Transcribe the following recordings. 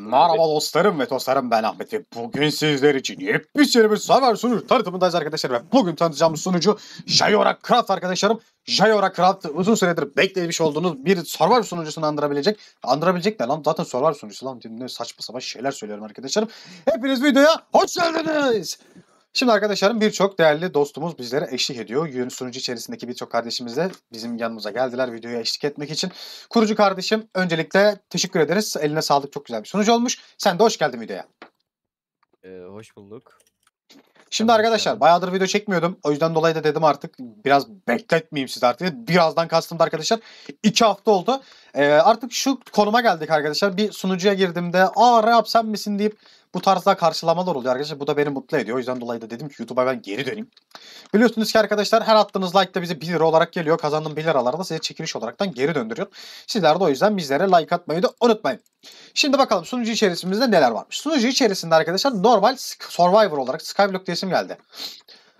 Merhaba dostlarım ve dostlarım ben Ahmet ve bugün sizler için yepyeni bir server sunucu tanıtımındayız arkadaşlar ve bugün tanıtacağımız sunucu Jayora Craft arkadaşlarım. Jayora Craft uzun süredir beklemiş olduğunuz bir server sunucusunu andırabilecek. Andırabilecek de lan zaten server sunucusu lan ne saçma sapan şeyler söylüyorum arkadaşlarım. Hepiniz videoya hoş geldiniz. Şimdi arkadaşlarım birçok değerli dostumuz bizlere eşlik ediyor. Yön sunucu içerisindeki birçok kardeşimiz de bizim yanımıza geldiler videoya eşlik etmek için. Kurucu kardeşim öncelikle teşekkür ederiz. Eline sağlık çok güzel bir sunucu olmuş. Sen de hoş geldin videoya. Ee, hoş bulduk. Şimdi tamam, arkadaşlar tamam. bayağıdır video çekmiyordum. O yüzden dolayı da dedim artık biraz bekletmeyeyim sizi artık. Birazdan kastım da arkadaşlar iki hafta oldu. Ee, artık şu konuma geldik arkadaşlar. Bir sunucuya girdiğimde aa Rehab sen misin deyip bu tarzda karşılamalar oluyor arkadaşlar. Bu da beni mutlu ediyor. O yüzden dolayı da dedim ki YouTube'a ben geri döneyim. Biliyorsunuz ki arkadaşlar her attığınız like de bize 1 lira olarak geliyor. Kazandığım 1 liralar da size çekiliş olaraktan geri döndürüyor. Sizler de o yüzden bizlere like atmayı da unutmayın. Şimdi bakalım sunucu içerisimizde neler varmış. Sunucu içerisinde arkadaşlar normal Survivor olarak Skyblock diye isim geldi.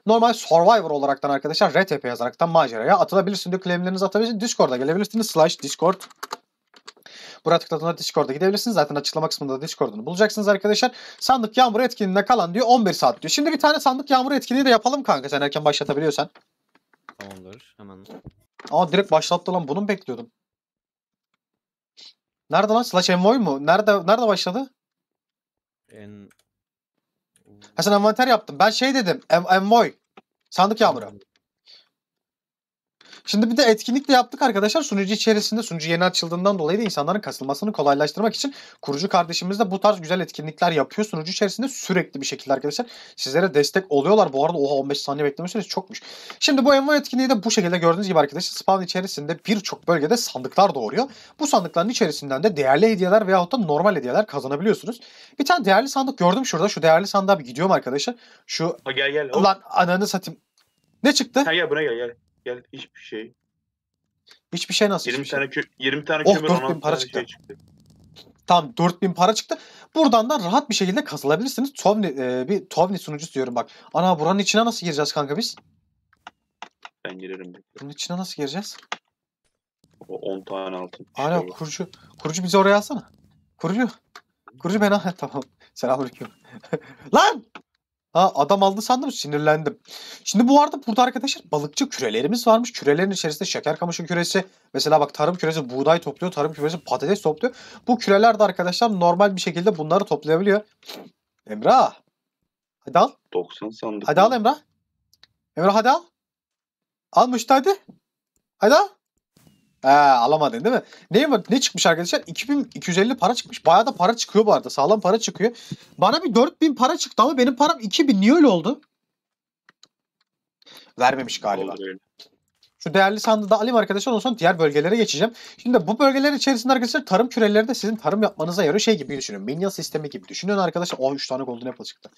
Normal Survivor olaraktan arkadaşlar RTP yazaraktan maceraya atılabilirsiniz. Diyor, claimlerinizi atabilirsiniz. Discord'a gelebilirsiniz. Slash Discord Buraya tıkladığında Discord'a gidebilirsiniz. Zaten açıklama kısmında Discord'unu bulacaksınız arkadaşlar. Sandık yağmuru etkinliğine kalan diyor 11 saat diyor. Şimdi bir tane sandık yağmuru etkinliği de yapalım kanka sen erken başlatabiliyorsan. Tamamdır hemen. Aa direkt başlattı lan bunu mu bekliyordum? Nerede lan? Slash Envoy mu? Nerede nerede başladı? En... Ha sen envanter yaptın. Ben şey dedim. Em Envoy. Sandık yağmuru. Şimdi bir de etkinlik de yaptık arkadaşlar. Sunucu içerisinde sunucu yeni açıldığından dolayı da insanların kasılmasını kolaylaştırmak için kurucu kardeşimiz de bu tarz güzel etkinlikler yapıyor. Sunucu içerisinde sürekli bir şekilde arkadaşlar sizlere destek oluyorlar. Bu arada oha 15 saniye bekleme çokmuş. Şimdi bu envoy etkinliği de bu şekilde gördüğünüz gibi arkadaşlar spawn içerisinde birçok bölgede sandıklar doğuruyor. Bu sandıkların içerisinden de değerli hediyeler veyahut da normal hediyeler kazanabiliyorsunuz. Bir tane değerli sandık gördüm şurada. Şu değerli sandığa bir gidiyorum arkadaşlar. Şu... Ha, gel gel. Hop. Ulan ananı satayım. Ne çıktı? Ha, gel buraya gel gel gel hiçbir şey. Hiçbir şey nasıl? 20 şey? tane kö 20 tane oh, kömür 4000 para çıktı. Şey çıktı. Tam 4000 para çıktı. Buradan da rahat bir şekilde kazılabilirsiniz. Tovni e, bir Tovni sunucusu diyorum bak. Ana buranın içine nasıl gireceğiz kanka biz? Ben girerim. Bunun içine nasıl gireceğiz? O 10 tane altın. Şey Hala işte kurucu. Kurucu bizi oraya alsana. Kurucu. Kurucu ben al. Tamam. Selamünaleyküm. Lan! Ha adam aldı sandım sinirlendim. Şimdi bu arada burada arkadaşlar balıkçı kürelerimiz varmış. Kürelerin içerisinde şeker kamışı küresi. Mesela bak tarım küresi buğday topluyor. Tarım küresi patates topluyor. Bu küreler de arkadaşlar normal bir şekilde bunları toplayabiliyor. Emrah. Hadi al. 90 sandık. Hadi al Emrah. Emrah hadi al. Al Müştü hadi. Hadi al. Ee, alamadın değil mi? Ne, var- ne çıkmış arkadaşlar? 2250 para çıkmış. Bayağı da para çıkıyor bu arada. Sağlam para çıkıyor. Bana bir 4000 para çıktı ama benim param 2000. Niye öyle oldu? Vermemiş galiba. Şu değerli sandığı da alayım arkadaşlar. Ondan sonra diğer bölgelere geçeceğim. Şimdi bu bölgeler içerisinde arkadaşlar tarım küreleri de sizin tarım yapmanıza yarıyor. Şey gibi düşünün. Minyon sistemi gibi düşünün arkadaşlar. Oh 3 tane golden apple çıktı.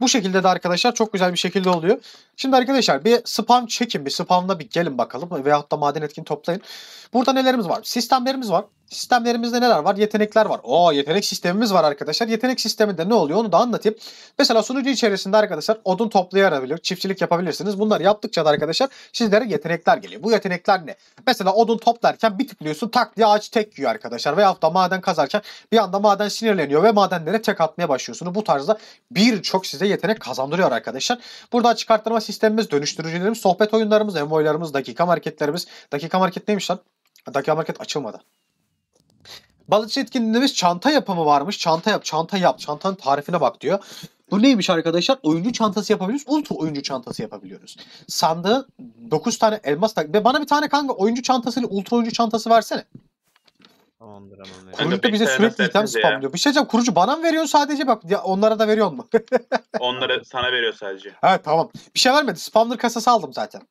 Bu şekilde de arkadaşlar çok güzel bir şekilde oluyor. Şimdi arkadaşlar bir spam çekin. Bir spamla bir gelin bakalım. Veyahut da maden etkin toplayın. Burada nelerimiz var? Sistemlerimiz var. Sistemlerimizde neler var? Yetenekler var. Oo yetenek sistemimiz var arkadaşlar. Yetenek sisteminde ne oluyor onu da anlatayım. Mesela sunucu içerisinde arkadaşlar odun toplayabilir, çiftçilik yapabilirsiniz. Bunları yaptıkça da arkadaşlar sizlere yetenekler geliyor. Bu yetenekler ne? Mesela odun toplarken bir tıklıyorsun tak diye ağaç tek yiyor arkadaşlar. Veyahut da maden kazarken bir anda maden sinirleniyor ve madenlere tek atmaya başlıyorsunuz. Bu tarzda birçok size yetenek kazandırıyor arkadaşlar. Burada çıkarttırma sistemimiz, dönüştürücülerimiz, sohbet oyunlarımız, emoylarımız, dakika marketlerimiz. Dakika market neymiş lan? Dakika market açılmadı. Balıkçı etkinliğimiz çanta yapımı varmış. Çanta yap, çanta yap, çantanın tarifine bak diyor. Bu neymiş arkadaşlar? Oyuncu çantası yapabiliyoruz. Ultra oyuncu çantası yapabiliyoruz. Sandığı 9 tane elmas tak. Ve bana bir tane kanka oyuncu çantasıyla ultra oyuncu çantası versene. Tamamdır ama. Kurucu da bize sürekli item diyor. Bir şey diyeceğim. Kurucu bana mı veriyorsun sadece? Bak ya onlara da veriyor mu? Onları sana veriyor sadece. Evet tamam. Bir şey vermedi. Spamdır kasası aldım zaten.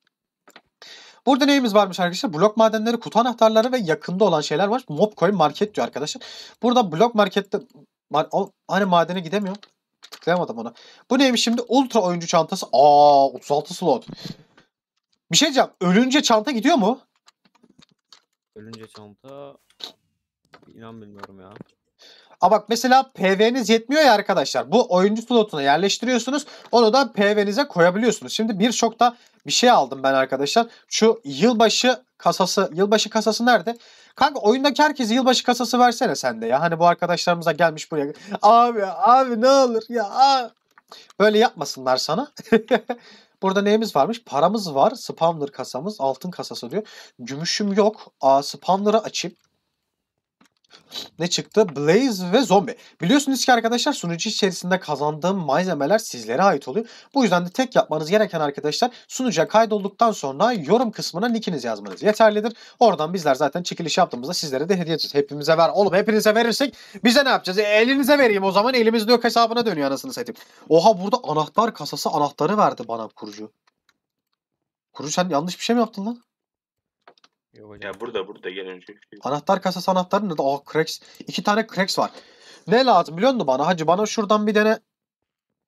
Burada neyimiz varmış arkadaşlar? Blok madenleri, kutu anahtarları ve yakında olan şeyler var. Mobcoin market diyor arkadaşlar. Burada blok markette mar o, hani madene gidemiyor. Tıklayamadım ona. Bu neymiş şimdi? Ultra oyuncu çantası. Aa 36 slot. Bir şey diyeceğim. Ölünce çanta gidiyor mu? Ölünce çanta inan bilmiyorum ya. A bak mesela PV'niz yetmiyor ya arkadaşlar. Bu oyuncu slotuna yerleştiriyorsunuz. Onu da PV'nize koyabiliyorsunuz. Şimdi bir çok da bir şey aldım ben arkadaşlar. Şu yılbaşı kasası. Yılbaşı kasası nerede? Kanka oyundaki herkese yılbaşı kasası versene sen de ya. Hani bu arkadaşlarımıza gelmiş buraya. Abi abi ne olur ya. Böyle yapmasınlar sana. Burada neyimiz varmış? Paramız var. Spawner kasamız. Altın kasası diyor. Gümüşüm yok. Aa, spawner'ı açayım ne çıktı? Blaze ve Zombie. Biliyorsunuz ki arkadaşlar sunucu içerisinde kazandığım malzemeler sizlere ait oluyor. Bu yüzden de tek yapmanız gereken arkadaşlar sunucuya kaydolduktan sonra yorum kısmına nickiniz yazmanız yeterlidir. Oradan bizler zaten çekiliş yaptığımızda sizlere de hediye edeceğiz. Hepimize ver. Oğlum hepinize verirsek bize ne yapacağız? E, elinize vereyim o zaman elimizde yok hesabına dönüyor anasını satayım. Oha burada anahtar kasası anahtarı verdi bana kurucu. Kurucu sen yanlış bir şey mi yaptın lan? Şey yok hocam. Ya burada burada gel önce. Şey Anahtar kasası anahtarı ne? Oh Krex. İki tane Krex var. Ne lazım biliyor musun bana? Hacı bana şuradan bir tane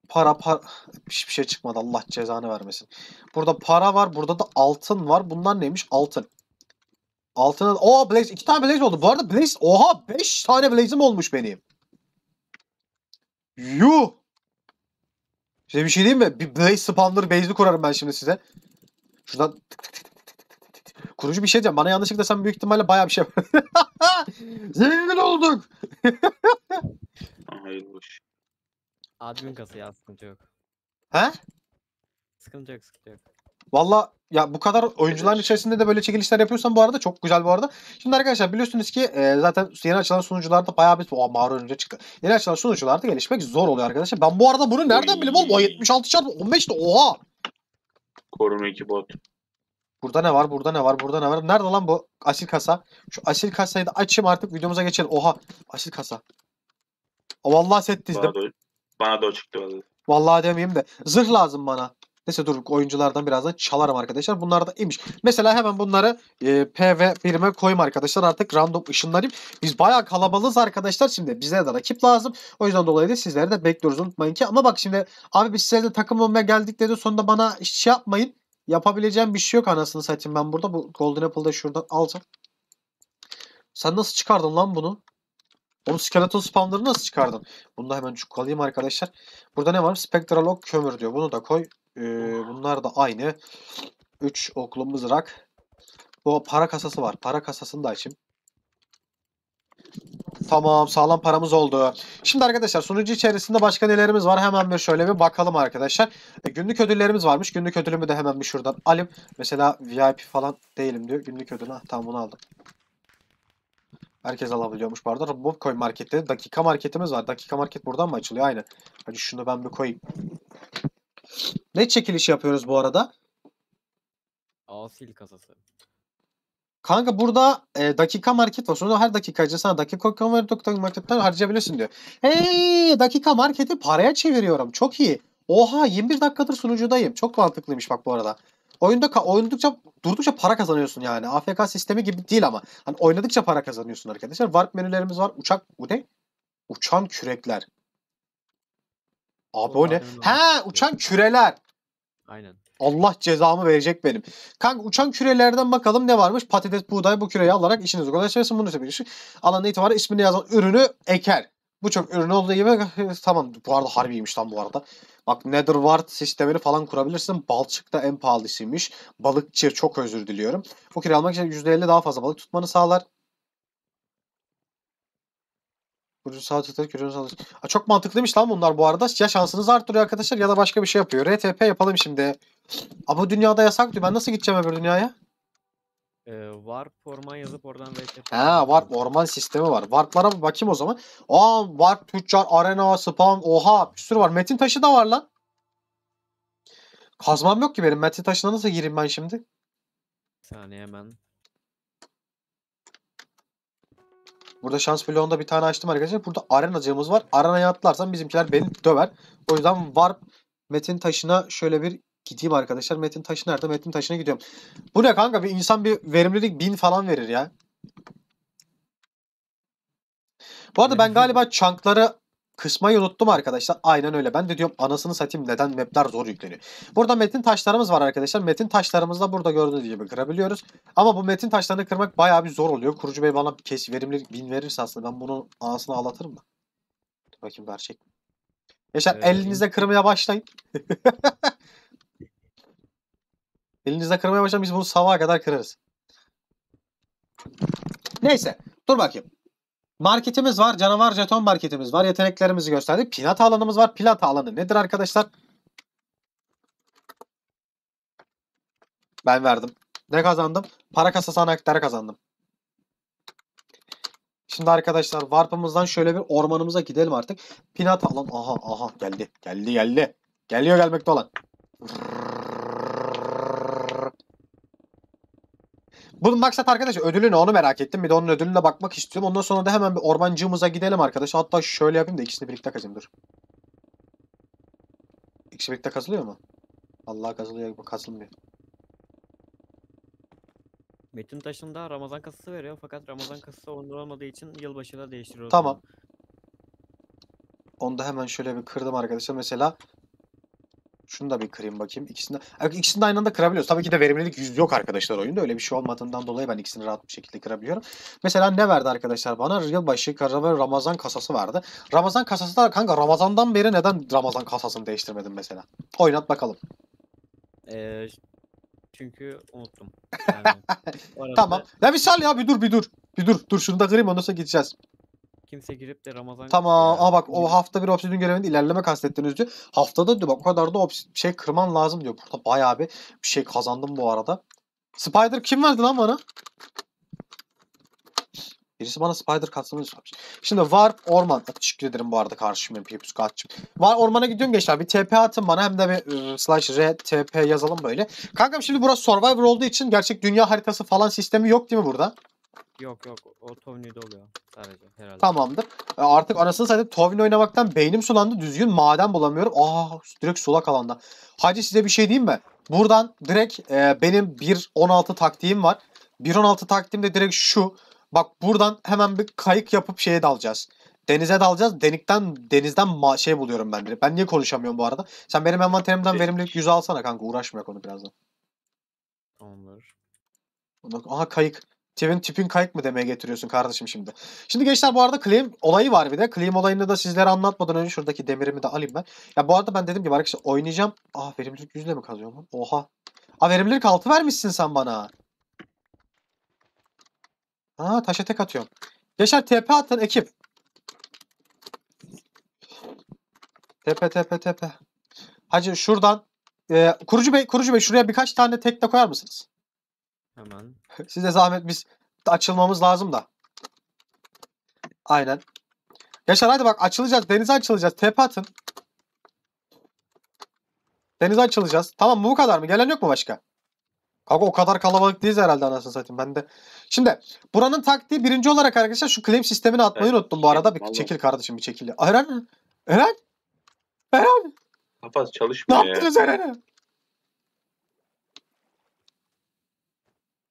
para para hiçbir şey çıkmadı Allah cezanı vermesin. Burada para var, burada da altın var. Bunlar neymiş? Altın. Altına o Blaze iki tane Blaze oldu. Bu arada Blaze oha 5 tane Blaze'im olmuş benim. Yu. Size bir şey diyeyim mi? Bir Blaze Spawner base'i kurarım ben şimdi size. Şuradan tık tık tık. Kurucu bir şey diyeceğim. Bana yanlışlıkla sen büyük ihtimalle bayağı bir şey Zengin olduk. Hayır boş. Admin kası ya sıkıntı yok. He? Sıkıntı yok sıkıntı yok. Valla ya bu kadar oyuncuların içerisinde de böyle çekilişler yapıyorsan bu arada çok güzel bu arada. Şimdi arkadaşlar biliyorsunuz ki e, zaten yeni açılan sunucularda bayağı bir o mağara önce çıktı. Yeni açılan sunucularda gelişmek zor oluyor arkadaşlar. Ben bu arada bunu nereden bileyim oğlum? 76 çarpı 15 de oha. Koruma ekibi at. Burada ne var? Burada ne var? Burada ne var? Nerede lan bu asil kasa? Şu asil kasayı da açayım artık videomuza geçelim. Oha asil kasa. O vallahi set dizdim. Bana da, o çıktı vallahi. Vallahi demeyeyim de. Zırh lazım bana. Neyse dur oyunculardan birazdan çalarım arkadaşlar. Bunlar da iyiymiş. Mesela hemen bunları e, PV birime koyayım arkadaşlar. Artık random ışınlarayım. Biz bayağı kalabalığız arkadaşlar. Şimdi bize de rakip lazım. O yüzden dolayı da sizleri de bekliyoruz unutmayın ki. Ama bak şimdi abi biz size de takım olmaya geldik dedi. Sonunda bana şey yapmayın. Yapabileceğim bir şey yok anasını satayım ben burada. Bu Golden Apple'da şuradan aldım. Sen nasıl çıkardın lan bunu? Oğlum skeleton spawner'ı nasıl çıkardın? Bunu da hemen çukalayayım arkadaşlar. Burada ne var? Spectral Oak kömür diyor. Bunu da koy. Ee, bunlar da aynı. 3 oklu mızrak. Bu para kasası var. Para kasasını da açayım. Tamam sağlam paramız oldu. Şimdi arkadaşlar sunucu içerisinde başka nelerimiz var hemen bir şöyle bir bakalım arkadaşlar. E, günlük ödüllerimiz varmış. Günlük ödülümü de hemen bir şuradan alayım. Mesela VIP falan değilim diyor. Günlük ödülü. Ah, tamam bunu aldım. Herkes alabiliyormuş bu arada. Bobcoin markette dakika marketimiz var. Dakika market buradan mı açılıyor? Aynen. Hadi şunu ben bir koyayım. Ne çekiliş yapıyoruz bu arada? Asil kasası. Kanka burada e, dakika market var. Sonra her dakika sana dakika marketten harcayabilirsin diyor. Hey dakika marketi paraya çeviriyorum. Çok iyi. Oha 21 dakikadır sunucudayım. Çok mantıklıymış bak bu arada. Oyunda oynadıkça durdukça para kazanıyorsun yani. AFK sistemi gibi değil ama. Hani oynadıkça para kazanıyorsun arkadaşlar. Warp menülerimiz var. Uçak bu ne? Uçan kürekler. Abi o, o ne? He uçan küreler. Aynen. Allah cezamı verecek benim. Kanka uçan kürelerden bakalım ne varmış. Patates, buğday bu küreyi alarak işinizi kolaylaştırsın. Bunu sebebi alanına itibaren ismini yazan ürünü eker. Bu çok ürün olduğu gibi eh, tamam bu arada harbiymiş lan bu arada. Bak Netherward sistemini falan kurabilirsin. Balçık da en pahalısıymış. Balıkçı çok özür diliyorum. Bu kira almak için %50 daha fazla balık tutmanı sağlar. Kurucu sağ tıkları Sağ... Aa, çok mantıklıymış lan bunlar bu arada. Ya şansınız arttırıyor arkadaşlar ya da başka bir şey yapıyor. RTP yapalım şimdi. Ama bu dünyada yasak diyor. Ben nasıl gideceğim öbür dünyaya? Ee, warp orman yazıp oradan RTP. Ha warp orman sistemi var. Warp'lara bir bakayım o zaman. Aa warp, tüccar, arena, spawn. Oha bir sürü var. Metin taşı da var lan. Kazmam yok ki benim. Metin taşına nasıl gireyim ben şimdi? Bir saniye hemen. Burada şans bloğunda bir tane açtım arkadaşlar. Burada arenacığımız var. Arenaya atlarsam bizimkiler beni döver. O yüzden varp metin taşına şöyle bir gideyim arkadaşlar. Metin taşı nerede? Metin taşına gidiyorum. Bu ne kanka? Bir insan bir verimlilik bin falan verir ya. Bu arada ben galiba çankları Kısmayı unuttum arkadaşlar. Aynen öyle. Ben de diyorum anasını satayım neden mapler zor yükleniyor. Burada metin taşlarımız var arkadaşlar. Metin taşlarımızda burada gördüğünüz gibi kırabiliyoruz. Ama bu metin taşlarını kırmak bayağı bir zor oluyor. Kurucu bey bana kes verimli bin verirse aslında ben bunun anasını ağlatırım da. Dur bakayım verecek Yaşar evet. elinizle kırmaya başlayın. elinizle kırmaya başlayın biz bunu sabaha kadar kırarız. Neyse dur bakayım. Marketimiz var. Canavar jeton marketimiz var. Yeteneklerimizi gösterdik. Plata alanımız var. Plata alanı nedir arkadaşlar? Ben verdim. Ne kazandım? Para kasası anahtarı kazandım. Şimdi arkadaşlar varpımızdan şöyle bir ormanımıza gidelim artık. Pinat alan aha aha geldi. Geldi geldi. Geliyor gelmekte olan. Rrr. Bunun maksat arkadaşlar ödülü ne onu merak ettim. Bir de onun ödülüne bakmak istiyorum. Ondan sonra da hemen bir ormancığımıza gidelim arkadaşlar. Hatta şöyle yapayım da ikisini birlikte kazayım dur. İkisi birlikte kazılıyor mu? Allah kazılıyor gibi kazılmıyor. Metin taşında Ramazan kasası veriyor fakat Ramazan kasası onur olmadığı için yılbaşına değiştiriyor. Tamam. Onu da hemen şöyle bir kırdım arkadaşlar. Mesela şunu da bir kırayım bakayım. İkisini, ikisini de aynı anda kırabiliyoruz. Tabii ki de verimlilik yüzde yok arkadaşlar oyunda. Öyle bir şey olmadığından dolayı ben ikisini rahat bir şekilde kırabiliyorum. Mesela ne verdi arkadaşlar bana? Yılbaşı ve Ramazan kasası vardı. Ramazan kasası da kanka Ramazan'dan beri neden Ramazan kasasını değiştirmedin mesela? Oynat bakalım. Ee, çünkü unuttum. Yani, tamam. Ya bir sal ya bir dur bir dur. Bir dur. Dur şunu da kırayım ondan sonra gideceğiz kimse girip de Ramazan... Tamam. Aa bak o hafta bir obsidyen görevinde ilerleme kastettiniz diyor. Haftada diyor bak o kadar da şey kırman lazım diyor. Burada bayağı bir, bir şey kazandım bu arada. Spider kim verdi lan bana? Birisi bana Spider katsını sormuş. Şimdi var Orman. Teşekkür ederim bu arada karşım MP Puskatçım. Var Orman'a gidiyorum gençler. Bir TP atın bana hem de bir e, slash R TP yazalım böyle. Kankam şimdi burası Survivor olduğu için gerçek dünya haritası falan sistemi yok değil mi burada? Yok yok o Tovni'de oluyor sadece herhalde. Tamamdır. E, artık anasını satayım Tovni oynamaktan beynim sulandı. Düzgün maden bulamıyorum. Ah, direkt sulak alanda. Hacı size bir şey diyeyim mi? Buradan direkt e, benim 1.16 taktiğim var. 1.16 taktiğim de direkt şu. Bak buradan hemen bir kayık yapıp şeye dalacağız. Denize dalacağız. Denikten denizden şey buluyorum ben direkt. Ben niye konuşamıyorum bu arada? Sen benim envanterimden şey- verimlilik 100 alsana kanka. Uğraşma konu birazdan. Tamamdır. Aha kayık. Tipin, tipin kayık mı demeye getiriyorsun kardeşim şimdi. Şimdi gençler bu arada claim olayı var bir de. Claim olayını da sizlere anlatmadan önce şuradaki demirimi de alayım ben. Ya bu arada ben dedim ki arkadaşlar oynayacağım. Ah verimlilik yüzle mi kazıyorum lan? Oha. Ah verimlilik altı vermişsin sen bana. Ha taşa tek atıyorum. Gençler TP attın ekip. TP TP TP. Hacı şuradan e, kurucu bey kurucu bey şuraya birkaç tane tekne koyar mısınız? Hemen. Size zahmet biz açılmamız lazım da. Aynen. Yaşar hadi bak açılacağız. Denize açılacağız. Tepe atın. Denize açılacağız. Tamam mı bu kadar mı? Gelen yok mu başka? Kanka o kadar kalabalık değiliz herhalde anasını satayım ben de. Şimdi buranın taktiği birinci olarak arkadaşlar şu claim sistemini atmayı evet. unuttum bu arada. Bir Vallahi. Şey çekil kardeşim bir çekil. Eren! Eren! Eren! Kafası çalışmıyor Ne yaptınız Eren'e?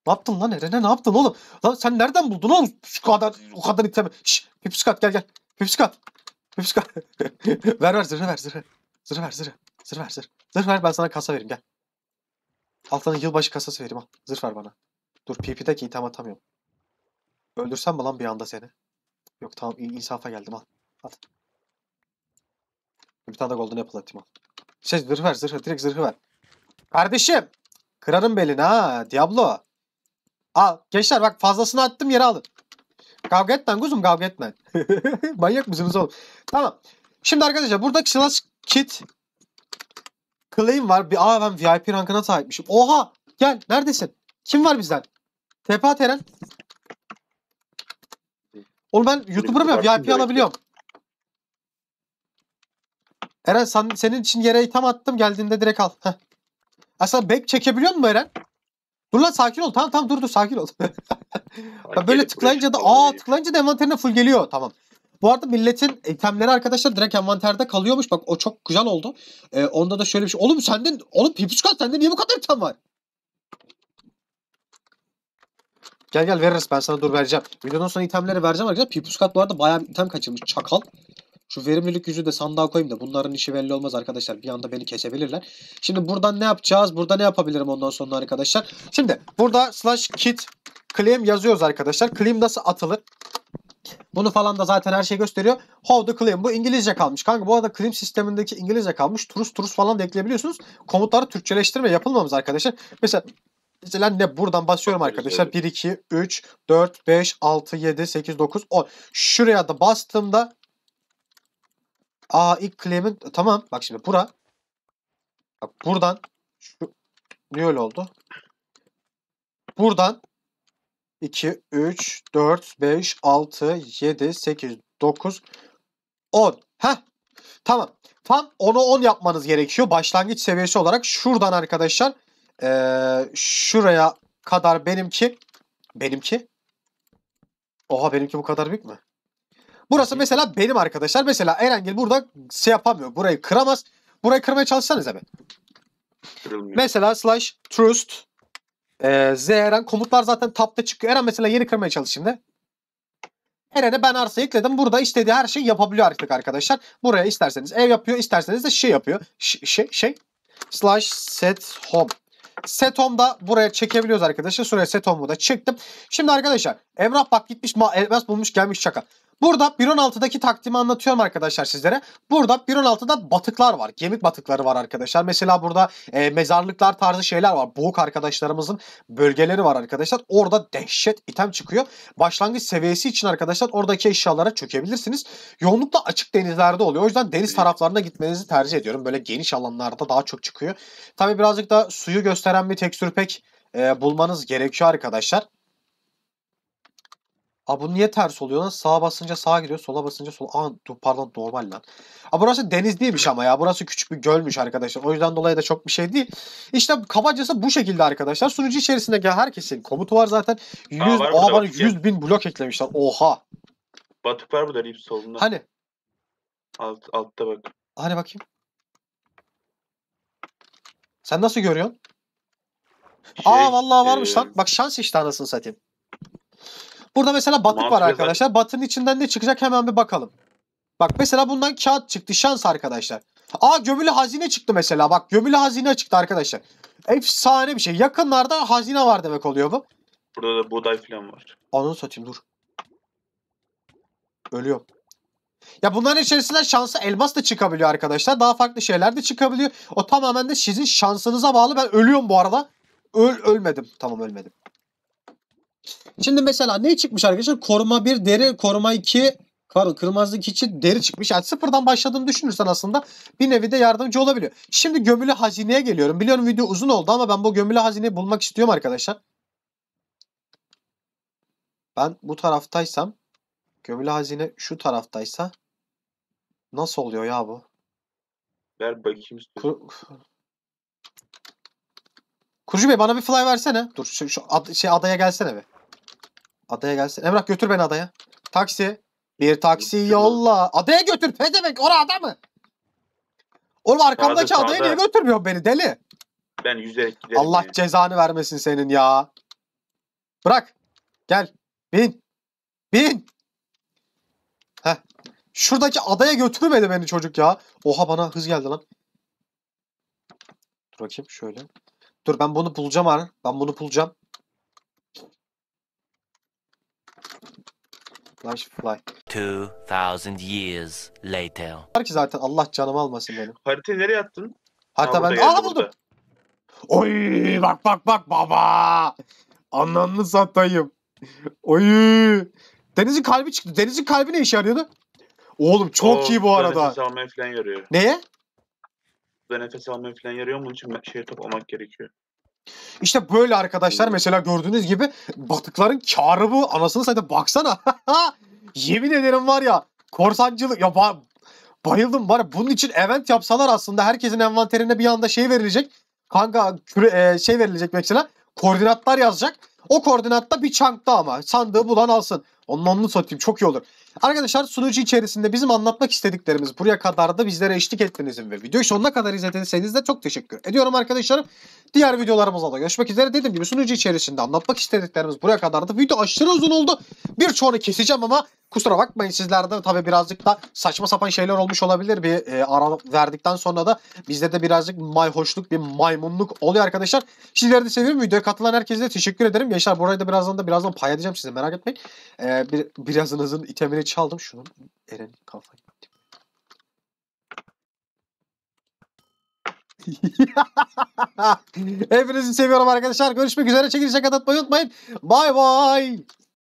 Ne yaptın lan Eren'e ne yaptın oğlum? Lan sen nereden buldun oğlum? Şu kadar o kadar iteme. Şşş Pipsikat gel gel. Pipsikat. Pipsikat. ver ver zırhı ver zırhı. Zırhı ver zırhı. zırhı ver zırh. Zırh ver ben sana kasa vereyim gel. Altına yılbaşı kasası vereyim al. Zırh ver bana. Dur PP'de ki itham atamıyorum. Öldürsem mi lan bir anda seni? Yok tamam insafa geldim al. Hadi. Bir tane de golden apple atayım al. Şey zırh ver zırhı direkt zırhı ver. Kardeşim. Kırarım belini ha Diablo. Al. Gençler bak fazlasını attım yere alın. Kavga etme kuzum kavga etme. Manyak mısınız oğlum? Tamam. Şimdi arkadaşlar burada slash kit claim var. Bir, aa ben VIP rankına sahipmişim. Oha gel neredesin? Kim var bizden? TPA Teren. Oğlum ben YouTuber'ım ya VIP alabiliyorum. Eren sen, senin için yere item attım geldiğinde direkt al. Heh. Aslında back çekebiliyor musun Eren? Dur lan sakin ol. Tamam tamam dur dur sakin ol. böyle tıklayınca da aa tıklayınca da envanterine full geliyor. Tamam. Bu arada milletin itemleri arkadaşlar direkt envanterde kalıyormuş. Bak o çok güzel oldu. Ee, onda da şöyle bir şey. Oğlum senden oğlum Pipişkan sende niye bu kadar item var? Gel gel veririz ben sana dur vereceğim. Videodan sonra itemleri vereceğim arkadaşlar. Pipuskat bu arada bayağı item kaçırmış. Çakal. Şu verimlilik yüzü de sandığa koyayım da bunların işi belli olmaz arkadaşlar. Bir anda beni kesebilirler. Şimdi buradan ne yapacağız? Burada ne yapabilirim ondan sonra arkadaşlar? Şimdi burada slash kit claim yazıyoruz arkadaşlar. Claim nasıl atılır? Bunu falan da zaten her şey gösteriyor. How the claim bu İngilizce kalmış. Kanka bu arada claim sistemindeki İngilizce kalmış. Trus trus falan da ekleyebiliyorsunuz. Komutları Türkçeleştirme yapılmamış arkadaşlar. Mesela Mesela ne buradan basıyorum arkadaşlar. 1, 2, 3, 4, 5, 6, 7, 8, 9, 10. Şuraya da bastığımda Aa ilk claim'in tamam bak şimdi bura. Bak buradan şu niye öyle oldu? Buradan 2 3 4 5 6 7 8 9 10. ha Tamam. Tam 10'u 10 yapmanız gerekiyor. Başlangıç seviyesi olarak şuradan arkadaşlar ee, şuraya kadar benimki benimki Oha benimki bu kadar büyük mü? Burası mesela benim arkadaşlar. Mesela Erengil burada şey yapamıyor. Burayı kıramaz. Burayı kırmaya çalışsanız hemen. Mesela slash trust e, Z Eren komutlar zaten tapta çıkıyor. Eren mesela yeni kırmaya çalış şimdi. Eren'e ben arsa ekledim. Burada istediği her şeyi yapabiliyor artık arkadaşlar. Buraya isterseniz ev yapıyor, isterseniz de şey yapıyor. Ş şey şey slash set home. Set home da buraya çekebiliyoruz arkadaşlar. Şuraya set home'u da çektim. Şimdi arkadaşlar Emrah bak gitmiş elmas bulmuş gelmiş şaka. Burada 1.16'daki takdimi anlatıyorum arkadaşlar sizlere. Burada 1.16'da batıklar var. Gemik batıkları var arkadaşlar. Mesela burada e, mezarlıklar tarzı şeyler var. Boğuk arkadaşlarımızın bölgeleri var arkadaşlar. Orada dehşet item çıkıyor. Başlangıç seviyesi için arkadaşlar oradaki eşyalara çökebilirsiniz. Yoğunlukla açık denizlerde oluyor. O yüzden deniz taraflarına gitmenizi tercih ediyorum. Böyle geniş alanlarda daha çok çıkıyor. Tabi birazcık da suyu gösteren bir tekstür pek e, bulmanız gerekiyor arkadaşlar. Abi bu niye ters oluyor lan? Sağa basınca sağa giriyor, sola basınca sola. Aa dur, pardon normal lan. Abi burası deniz değilmiş ama ya. Burası küçük bir gölmüş arkadaşlar. O yüzden dolayı da çok bir şey değil. İşte kabacası bu şekilde arkadaşlar. Sunucu içerisindeki herkesin komutu var zaten. 100, Aa, var bana 100 bin blok eklemişler. Oha. Batık var burada Rips solunda. Hani? Alt, altta bak. Hani bakayım. Sen nasıl görüyorsun? Şey, Aa vallahi varmış e... lan. Bak şans işte anasını satayım. Burada mesela batık Mantıklı var arkadaşlar. Zaten. Batının içinden ne çıkacak hemen bir bakalım. Bak mesela bundan kağıt çıktı. Şans arkadaşlar. Aa gömülü hazine çıktı mesela. Bak gömülü hazine çıktı arkadaşlar. Efsane bir şey. Yakınlarda hazine var demek oluyor bu. Burada da buğday falan var. Onu satayım dur. Ölüyorum. Ya bunların içerisinde şansı elmas da çıkabiliyor arkadaşlar. Daha farklı şeyler de çıkabiliyor. O tamamen de sizin şansınıza bağlı. Ben ölüyorum bu arada. Öl ölmedim. Tamam ölmedim. Şimdi mesela ne çıkmış arkadaşlar? Koruma 1 deri, koruma 2 pardon kırmızılık için deri çıkmış. Yani sıfırdan başladığını düşünürsen aslında bir nevi de yardımcı olabiliyor. Şimdi gömülü hazineye geliyorum. Biliyorum video uzun oldu ama ben bu gömülü hazineyi bulmak istiyorum arkadaşlar. Ben bu taraftaysam gömülü hazine şu taraftaysa nasıl oluyor ya bu? Ver bakayım. Kur Kurucu Bey bana bir fly versene. Dur şu, şu ad, şey adaya gelsene be. Adaya gelsin. Emrah götür beni adaya. Taksi. Bir taksi yolla. Adaya götür pezevenk. Ora ada mı? Oğlum arkamdaki Sağda, adaya niye götürmüyorsun beni deli? Ben yüzerek giderim. Allah yani. cezanı vermesin senin ya. Bırak. Gel. Bin. Bin. Heh. Şuradaki adaya götürmedi beni çocuk ya. Oha bana hız geldi lan. Dur bakayım şöyle. Dur ben bunu bulacağım abi. Ben bunu bulacağım. Slash Fly. 2000 years later. Var ki zaten Allah canımı almasın benim. Haritayı nereye attın? Harita ben... Aa buldum. Oy bak bak bak baba. Anlamlı satayım. Oy. Deniz'in kalbi çıktı. Deniz'in kalbi ne işe yarıyordu? Oğlum çok o, iyi bu arada. Nefes almaya falan yarıyor. Neye? Da nefes almaya falan yarıyor. Bunun için şey toplamak gerekiyor. İşte böyle arkadaşlar mesela gördüğünüz gibi batıkların karı bu. Anasını satayım baksana. Yemin ederim var ya korsancılık ya ba bayıldım var bunun için event yapsalar aslında herkesin envanterine bir anda şey verilecek. Kanka küre, e, şey verilecek mesela koordinatlar yazacak. O koordinatta bir çankta ama sandığı bulan alsın. Onun onu satayım çok iyi olur. Arkadaşlar sunucu içerisinde bizim anlatmak istediklerimiz buraya kadar da bizlere eşlik ettiğinizin ve videoyu sonuna kadar izlediyseniz de çok teşekkür ediyorum arkadaşlar. Diğer videolarımızda da görüşmek üzere. Dediğim gibi sunucu içerisinde anlatmak istediklerimiz buraya kadar da video aşırı uzun oldu. Birçoğunu keseceğim ama Kusura bakmayın sizlerde tabi birazcık da saçma sapan şeyler olmuş olabilir. Bir e, ara verdikten sonra da bizde de birazcık mayhoşluk bir maymunluk oluyor arkadaşlar. Sizleri de seviyorum. Videoya katılan herkese de teşekkür ederim. Gençler burayı da birazdan da birazdan pay edeceğim size merak etmeyin. E, bir, birazınızın itemini çaldım. Şunun Eren kafayı. Hepinizi seviyorum arkadaşlar. Görüşmek üzere. Çekilişe katılmayı unutmayın. Bay bay.